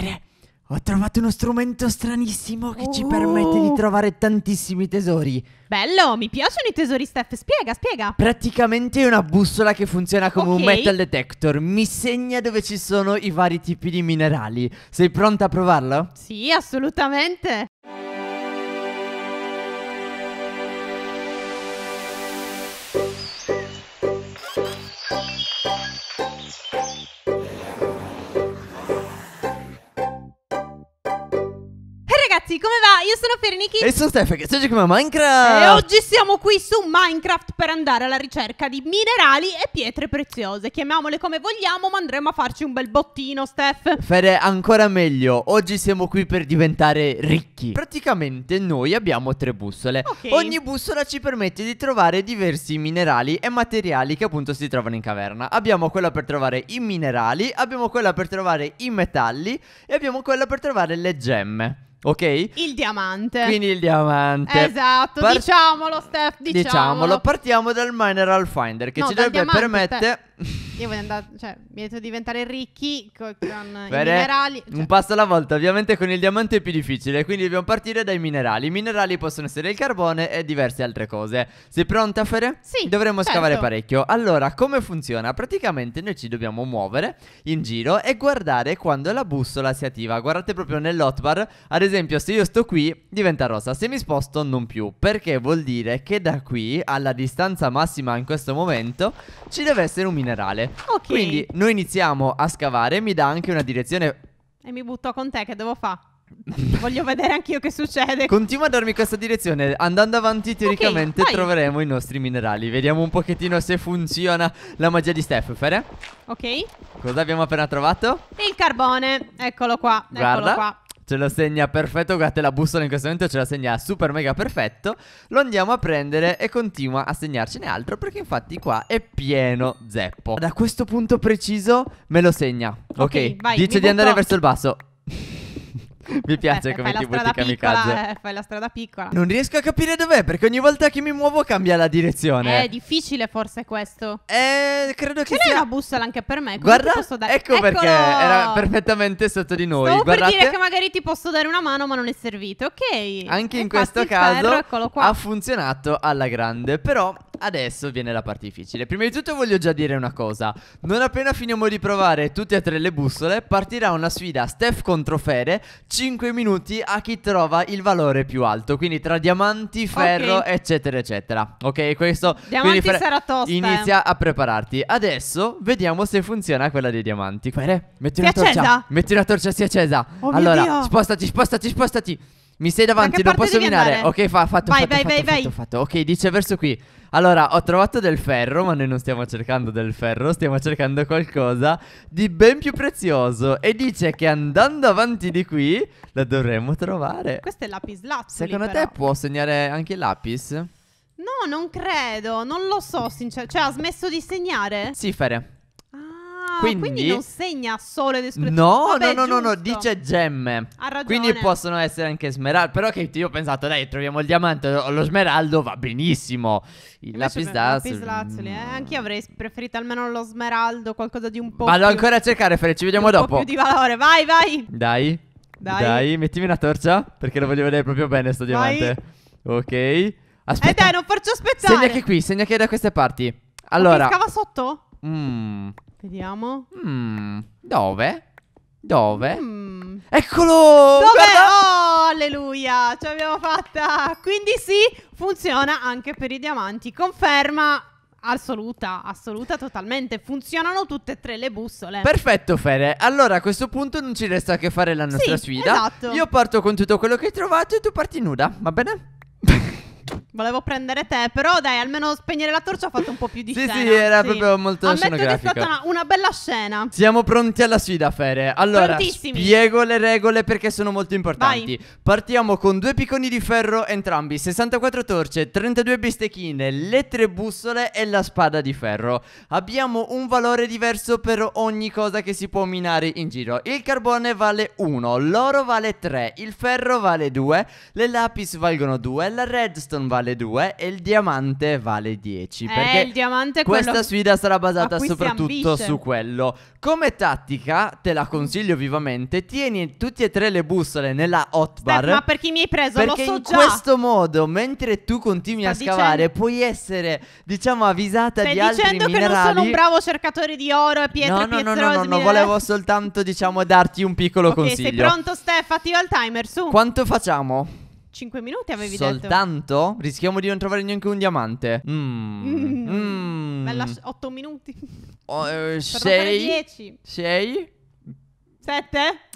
Bene, ho trovato uno strumento stranissimo che oh. ci permette di trovare tantissimi tesori. Bello, mi piacciono i tesori, Steph. Spiega, spiega. Praticamente è una bussola che funziona come okay. un metal detector. Mi segna dove ci sono i vari tipi di minerali. Sei pronta a provarlo? Sì, assolutamente. come va? Io sono Fernichi E sono Stefano, che sto giocando a Minecraft E oggi siamo qui su Minecraft per andare alla ricerca di minerali e pietre preziose Chiamiamole come vogliamo, ma andremo a farci un bel bottino, Steph Fede, ancora meglio, oggi siamo qui per diventare ricchi Praticamente noi abbiamo tre bussole okay. Ogni bussola ci permette di trovare diversi minerali e materiali che appunto si trovano in caverna Abbiamo quella per trovare i minerali, abbiamo quella per trovare i metalli E abbiamo quella per trovare le gemme Ok? Il diamante. Quindi il diamante. Esatto, Par diciamolo Steph, diciamolo. diciamolo. Partiamo dal Mineral Finder che no, ci dovrebbe permettere... Io voglio andare, cioè, mi detto diventare ricchi co- con Bene, i minerali. Cioè. Un passo alla volta, ovviamente con il diamante è più difficile, quindi dobbiamo partire dai minerali. I minerali possono essere il carbone e diverse altre cose. Sei pronta, fare? Sì. Dovremmo certo. scavare parecchio. Allora, come funziona? Praticamente noi ci dobbiamo muovere in giro e guardare quando la bussola si attiva. Guardate proprio nell'hotbar, ad esempio, se io sto qui diventa rossa, se mi sposto non più, perché vuol dire che da qui alla distanza massima in questo momento ci deve essere un minerale minerale Ok Quindi noi iniziamo a scavare Mi dà anche una direzione E mi butto con te che devo fare? Voglio vedere anch'io che succede. Continua a darmi questa direzione. Andando avanti, teoricamente okay, troveremo i nostri minerali. Vediamo un pochettino se funziona la magia di Steph. Fere? Ok. Cosa abbiamo appena trovato? Il carbone. Eccolo qua. Guarda. Eccolo qua ce lo segna perfetto, guardate la bussola in questo momento ce la segna super mega perfetto Lo andiamo a prendere e continua a segnarcene altro perché infatti qua è pieno zeppo Da questo punto preciso me lo segna Ok, okay vai, dice di andare verso il basso mi piace eh, come ti butti kamikaze. Eh, fai la strada piccola. Non riesco a capire dov'è perché ogni volta che mi muovo cambia la direzione. È difficile forse questo. Eh, credo che Ce sia... una bussola anche per me. Guarda, ecco Eccolo! perché era perfettamente sotto di noi. Stavo Guardate. per dire che magari ti posso dare una mano ma non è servito, ok? Anche e in questo caso ferro, ha funzionato alla grande, però Adesso viene la parte difficile. Prima di tutto voglio già dire una cosa. Non appena finiamo di provare tutte e tre le bussole, partirà una sfida Steph contro Fede, 5 minuti a chi trova il valore più alto, quindi tra diamanti, ferro, okay. eccetera, eccetera. Ok, questo diamanti fare... sarà tosta. Eh. Inizia a prepararti. Adesso vediamo se funziona quella dei diamanti. Fede, metti si torcia. accesa. torcia. Metti una torcia si accesa. Oh allora, spostati, spostati, spostati. Mi sei davanti, non posso minare. Ok, fa, fatto, vai, fatto, vai, fatto, vai, fatto, fatto, fatto. Ok, dice verso qui. Allora, ho trovato del ferro, ma noi non stiamo cercando del ferro, stiamo cercando qualcosa di ben più prezioso. E dice che andando avanti di qui la dovremmo trovare. Questo è lapis lazuli. Secondo però. te può segnare anche il lapis? No, non credo, non lo so, sinceramente. Cioè, ha smesso di segnare? Sì, Fere quindi, quindi non segna solo ed esclusivamente. No, no, no, no, dice gemme. Ha ragione. Quindi possono essere anche smeraldo. Però che io ho pensato, dai, troviamo il diamante o lo smeraldo, va benissimo. Il lapislazzuli. lapislazzuli, eh. Anche io avrei preferito almeno lo smeraldo, qualcosa di un po'. Vado più, ancora a cercare, Fred, ci vediamo un dopo. Un po' più di valore, vai, vai. Dai. Dai. Dai, mettimi una torcia perché lo voglio vedere proprio bene sto diamante. Vai. Ok. Aspetta. Eh dai, non faccio aspettare. Segna che qui, segna che da queste parti. Allora. Ma scava sotto? Mmm. Vediamo. Mm, dove? Dove? Mm. Eccolo! Dov'è? Oh, alleluia! Ce l'abbiamo fatta! Quindi sì, funziona anche per i diamanti. Conferma assoluta, assoluta, totalmente. Funzionano tutte e tre le bussole. Perfetto, Fede. Allora a questo punto non ci resta che fare la nostra sì, sfida. Esatto. Io parto con tutto quello che hai trovato e tu parti nuda, va bene? Volevo prendere te, però dai, almeno spegnere la torcia ha fatto un po' più di sì, scena. Sì, sì, era sì. proprio molto Ammetto scenografica. Ammetto che è stata una, una, bella scena. Siamo pronti alla sfida, Fere. Allora, spiego le regole perché sono molto importanti. Vai. Partiamo con due picconi di ferro entrambi, 64 torce, 32 bistecchine, le tre bussole e la spada di ferro. Abbiamo un valore diverso per ogni cosa che si può minare in giro. Il carbone vale 1, l'oro vale 3, il ferro vale 2, le lapis valgono 2, la redstone vale vale 2 e il diamante vale 10. Eh, perché il diamante questa sfida sarà basata soprattutto su quello. Come tattica, te la consiglio vivamente, tieni tutti e tre le bussole nella hotbar. Ma per chi mi hai preso? Lo so già. in questo modo, mentre tu continui Sto a scavare, dicendo... puoi essere, diciamo, avvisata Stai di altri minerali. Stai dicendo che non sono un bravo cercatore di oro e pietre no, no, no, no, no, no, volevo soltanto, diciamo, darti un piccolo okay, consiglio. sei pronto, Steph? Attiva il timer, su. Quanto facciamo? 5 minuti avevi Soltanto? detto. Soltanto? Rischiamo di non trovare neanche un diamante. Mmm. Mm. Bella, 8 mm. minuti. 6. 6. 7.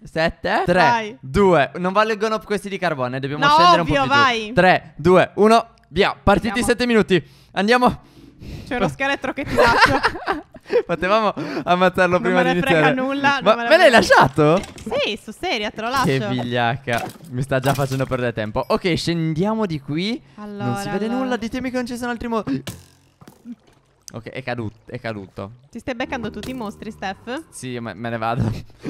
7 3 vai. 2 Non valgono questi di carbone Dobbiamo no, scendere ovvio, un po' più vai. 3 2 1 Via Partiti Andiamo. 7 minuti Andiamo C'è uno scheletro che ti lascio Potevamo ammazzarlo non prima di iniziare. Non Nulla, Ma me l'hai lasciato? Sì, su seria, te lo lascio. Che vigliacca. Mi sta già facendo perdere tempo. Ok, scendiamo di qui. Allora, non si vede allora. nulla. Ditemi che non ci sono altri modi. Ok, è caduto, è caduto. Ti stai beccando tutti i mostri, Steph? Sì, me, me ne vado.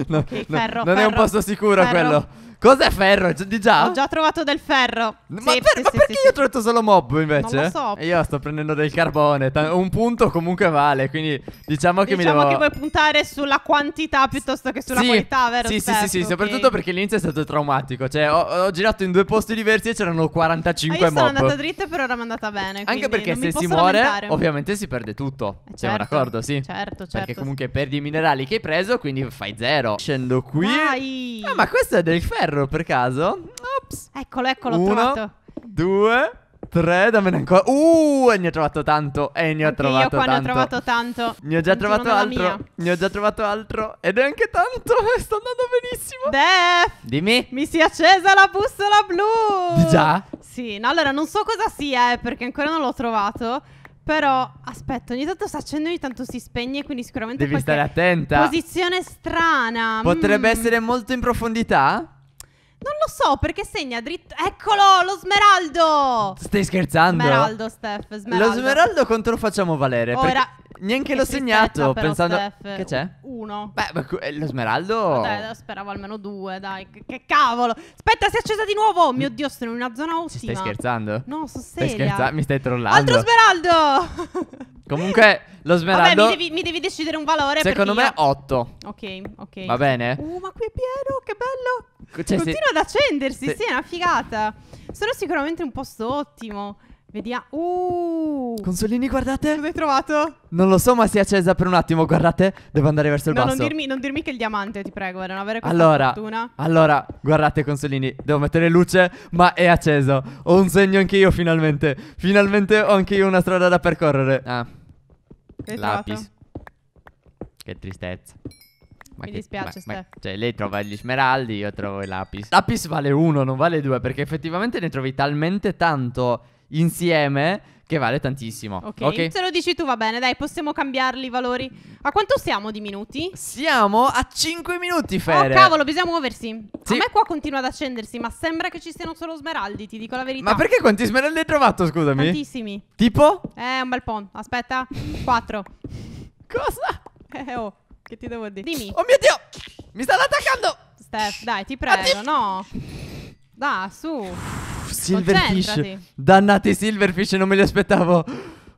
no, ok, no, ferro. Non ferro, è un posto sicuro ferro. quello. Cos'è ferro? Di già? Ho già trovato del ferro. Ma, sì, per, sì, ma sì, perché io ho trovato solo mob invece? Non lo so. E io sto prendendo del carbone. Un punto comunque vale. Quindi diciamo che diciamo mi devo. Diciamo che vuoi puntare sulla quantità piuttosto che sulla qualità, vero? Sì, Steph? sì, sì, okay. Soprattutto perché l'inizio è stato traumatico. Cioè, ho, ho, girato in due posti diversi e c'erano 45 ah, io mob. Io sono andata dritta però era andata bene. Anche perché se si muore, lamentare. ovviamente si perde perde tutto. Eh, certo, Siamo d'accordo, sì? Certo, certo. Perché comunque perdi i minerali che hai preso, quindi fai zero. Scendo qui. Vai. Ah, ma questo è del ferro per caso? Ops. Eccolo, eccolo, Uno, trovato. Due. Tre, dammene ancora. Uh, ne ho trovato tanto. E eh, ne ho anche trovato io qua tanto. ne ho trovato tanto. Ne ho già Continuo trovato altro. Ne ho già trovato altro. Ed è anche tanto. Sto andando benissimo. Def. Dimmi. Mi si è accesa la bussola blu. Già? Sì, no, allora non so cosa sia, eh, perché ancora non l'ho trovato. Però aspetta, ogni tanto sta accendendo, ogni tanto si spegne, quindi sicuramente Devi stare attenta. Posizione strana. Potrebbe mm. essere molto in profondità? Non lo so perché segna dritto. Eccolo, lo smeraldo! Stai scherzando? Smeraldo, Steph. Smeraldo. Lo smeraldo contro facciamo valere. Ora, Neanche l'ho segnato. Pensando. Steph. Che c'è? Uno. Beh, ma eh, lo smeraldo. Dai, speravo almeno due, dai. Che, che cavolo. Aspetta, si è accesa di nuovo. Mm. Mio dio, sono in una zona ottima. Stai scherzando? No, sono seria. Stai scherzando? Mi stai trollando. Altro smeraldo. Comunque, lo smeraldo. Vabbè, mi devi, mi devi decidere un valore. Secondo me, io... 8. Ok, ok. Va bene. Uh, ma qui è pieno, che bello. Cioè, Continua se... ad accendersi. Se... Sì, è una figata. Sono sicuramente un posto ottimo. Vediamo. Ah, uh! Consolini, guardate. Cosa hai trovato? Non lo so, ma si è accesa per un attimo. Guardate, devo andare verso il no, basso. Non dirmi, non dirmi che è il diamante, ti prego. Era una vera allora, fortuna. Allora, guardate, Consolini. Devo mettere luce, ma è acceso. Ho un segno anche io, finalmente. Finalmente ho anche io una strada da percorrere. Ah. Che Lapis. Trovato? Che tristezza. Ma Mi che, dispiace, ma, ma, Cioè, lei trova gli smeraldi, io trovo i lapis. Lapis vale uno, non vale due, perché effettivamente ne trovi talmente tanto insieme che vale tantissimo. Ok. Se lo dici tu va bene, dai, possiamo cambiarli i valori. A quanto siamo di minuti? Siamo a 5 minuti, Fere. Oh cavolo, bisogna muoversi. Sì. A me qua continua ad accendersi, ma sembra che ci siano solo smeraldi, ti dico la verità. Ma perché quanti smeraldi hai trovato, scusami? Tantissimi. Tipo? Eh, un bel po'. Aspetta. 4. Cosa? Eh, oh, che ti devo dire? Dimmi. Oh mio Dio! Mi stanno attaccando! Steph, dai, ti prego, Addio. no. Dai, su. Silverfish. Dannati Silverfish, non me li aspettavo.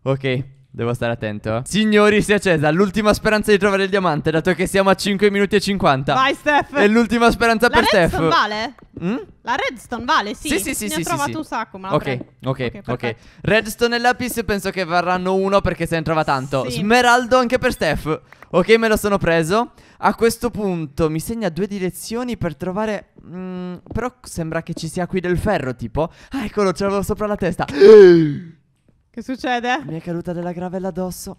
Ok. Devo stare attento. Signori, si è accesa l'ultima speranza di trovare il diamante, dato che siamo a 5 minuti e 50. Vai, Steph. È l'ultima speranza la per Steph. La redstone vale? Mm? La redstone vale, sì. Sì, sì, sì. Ne sì, ho trovato sì. un sacco, ma okay, ok, ok, ok. Redstone e lapis penso che varranno uno perché se ne trova tanto. Sì. Smeraldo anche per Steph. Ok, me lo sono preso. A questo punto mi segna due direzioni per trovare... Mm, però sembra che ci sia qui del ferro, tipo. Ah, eccolo, ce l'avevo sopra la testa. Che succede? Mi è caduta della gravella addosso.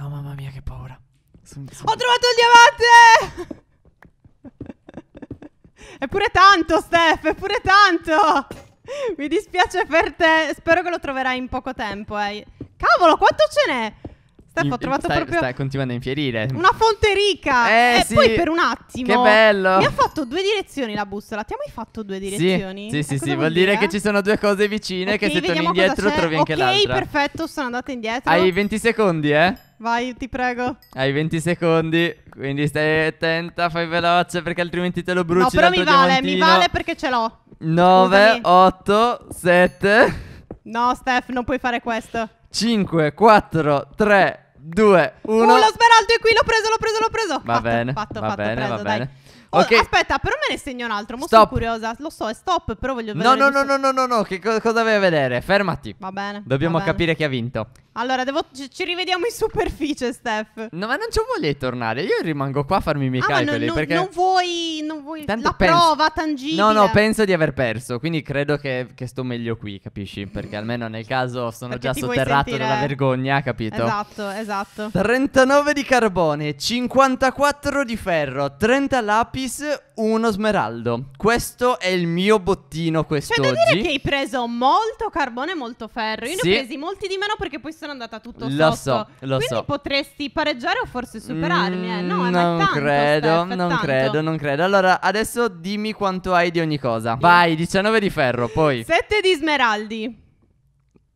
Oh, mamma mia, che paura. Sono... Ho trovato il diamante! Eppure tanto, Steph, eppure tanto! Mi dispiace per te. Spero che lo troverai in poco tempo, eh. Cavolo, quanto ce n'è? Staff ho trovato stai, proprio. Stai continuando a infierire. Una fonte ricca. Eh, e eh, sì. poi per un attimo. Che bello. Mi ha fatto due direzioni la bussola. Ti ha mai fatto due direzioni? Sì, eh, sì, sì. Vuol, vuol dire? che ci sono due cose vicine. Okay, che se torni indietro trovi anche okay, l'altra. Ok, perfetto. Sono andata indietro. Hai 20 secondi, eh? Vai, ti prego. Hai 20 secondi. Quindi stai attenta. Fai veloce perché altrimenti te lo bruci. No, però mi vale. Diamantino. Mi vale perché ce l'ho. 9, Scusami. 8, 7. No, Steph, non puoi fare questo. 5, 4, 3, 2, 1. Uh, lo smeraldo è qui, l'ho preso, l'ho preso, l'ho preso. Va fatto, bene, fatto, va fatto, bene, preso, va dai. bene. Oh, Aspetta, però me ne segno un altro. Mo sono curiosa. Lo so, è stop, però voglio vedere. No, no, no, no, no, no, no. Che co- cosa devi vedere? Fermati. Va bene. Dobbiamo va bene. capire chi ha vinto. Allora, devo... ci rivediamo in superficie, Steph. No, ma non ci voglio tornare. Io rimango qua a farmi i miei ah, calcoli. No, no, perché non vuoi. Non vuoi... Tanto la penso... prova tangibile. No, no, penso di aver perso. Quindi credo che, che sto meglio qui, capisci? Perché almeno nel caso sono perché già sotterrato dalla vergogna, capito? Esatto, esatto. 39 di carbone, 54 di ferro, 30 lapi lapis, uno smeraldo. Questo è il mio bottino quest'oggi. Cioè, devo dire che hai preso molto carbone e molto ferro. Io sì. ne ho presi molti di meno perché poi sono andata tutto lo sotto. Lo so, lo Quindi so. potresti pareggiare o forse superarmi, mm, eh. No, mm, è non tanto, credo, Steph, non tanto. credo, non credo. Allora, adesso dimmi quanto hai di ogni cosa. Vai, 19 di ferro, poi 7 di smeraldi.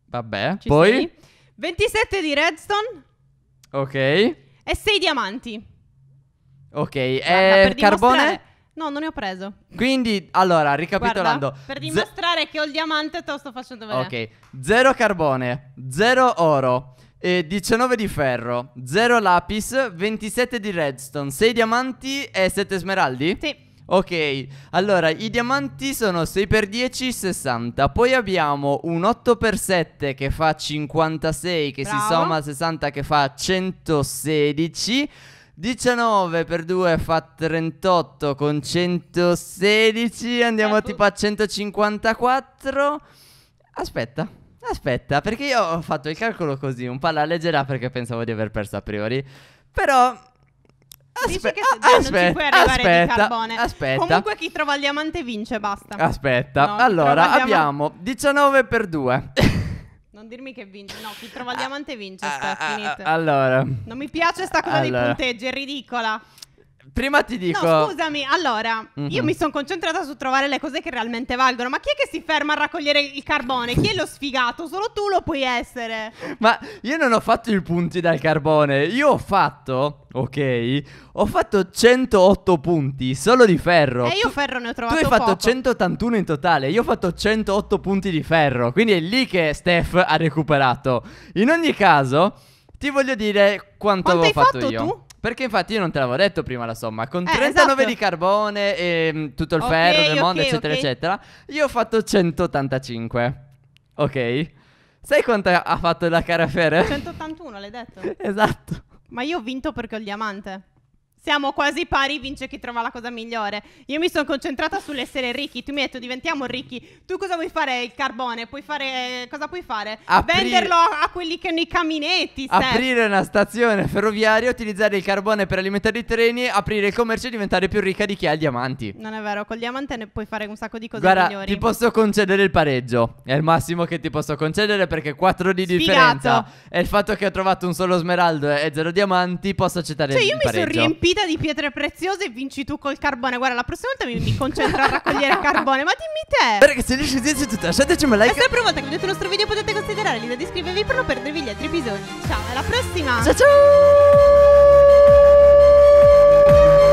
Vabbè, Ci poi sei? 27 di redstone. Ok. E 6 diamanti. Ok, eh, per carbone? No, non ne ho preso. Quindi, allora, ricapitolando. Guarda, per ze- dimostrare che ho il diamante te lo sto facendo vedere. Ok, 0 carbone, 0 oro, eh, 19 di ferro, 0 lapis, 27 di redstone, 6 diamanti e 7 smeraldi? Sì. Ok, allora i diamanti sono 6x10, 60. Poi abbiamo un 8x7 che fa 56, che si somma a 60, che fa 116. 19 per 2 fa 38 con 116. Andiamo ecco. tipo a 154. Aspetta, aspetta, perché io ho fatto il calcolo così, un po' alla leggera perché pensavo di aver perso a priori. Però Aspe- che ah, aspetta, aspetta, aspetta. Comunque chi trova il diamante vince, basta. Aspetta. No, allora, abbiamo diamante... 19 per 2. Non dirmi che vince. No, chi trova il ah, diamante vince. Ah, ah, sta, ah, ah, allora. Non mi piace sta cosa allora. dei punteggi, è ridicola. Prima ti dico. No, scusami, allora, mm-hmm. io mhm. mi sono concentrata su trovare le cose che realmente valgono. Ma chi è che si ferma a raccogliere il carbone? Chi è lo sfigato? Solo tu lo puoi essere. Ma io non ho fatto i punti dal carbone. Io ho fatto, ok, ho fatto 108 punti solo di ferro. E eh, io ferro ne ho trovato Tu hai fatto poco. 181 in totale. Io ho fatto 108 punti di ferro. Quindi è lì che Steph ha recuperato. In ogni caso, ti voglio dire quanto, quanto avevo fatto, fatto io. Tu? Perché infatti io non te l'avevo detto prima la somma. Con eh, 39 esatto. di carbone e mm, tutto il okay, ferro del okay, mondo, eccetera, okay. eccetera, io ho fatto 185. Ok. Sai quanto ha fatto la cara Ferre? 181, l'hai detto. esatto. Ma io ho vinto perché ho il diamante siamo quasi pari, vince chi trova la cosa migliore. Io mi sono concentrata sull'essere ricchi, tu mi hai detto diventiamo ricchi. Tu cosa vuoi fare il carbone? Puoi fare cosa puoi fare? Aprire... Venderlo a quelli che hanno i caminetti, Aprire una stazione ferroviaria, utilizzare il carbone per alimentare i treni, aprire il commercio e diventare più ricca di chi ha i diamanti. Non è vero, col diamante ne puoi fare un sacco di cose Guarda, migliori. ti posso concedere il pareggio. È il massimo che ti posso concedere perché 4 di Sfigato. differenza e il fatto che ho trovato un solo smeraldo e 0 diamanti, posso accettare cioè, il pareggio. Cioè io mi sono riempito vita di pietre preziose vinci tu col carbone. Guarda, la prossima volta mi, mi concentro a raccogliere carbone. Ma dimmi te. Ragazzi, lì ci siete tutti. Lasciateci un like. E è La prima volta che vedete il nostro video potete considerare l'idea di iscrivervi per non perdervi gli altri episodi. Ciao, alla prossima. Ciao ciao.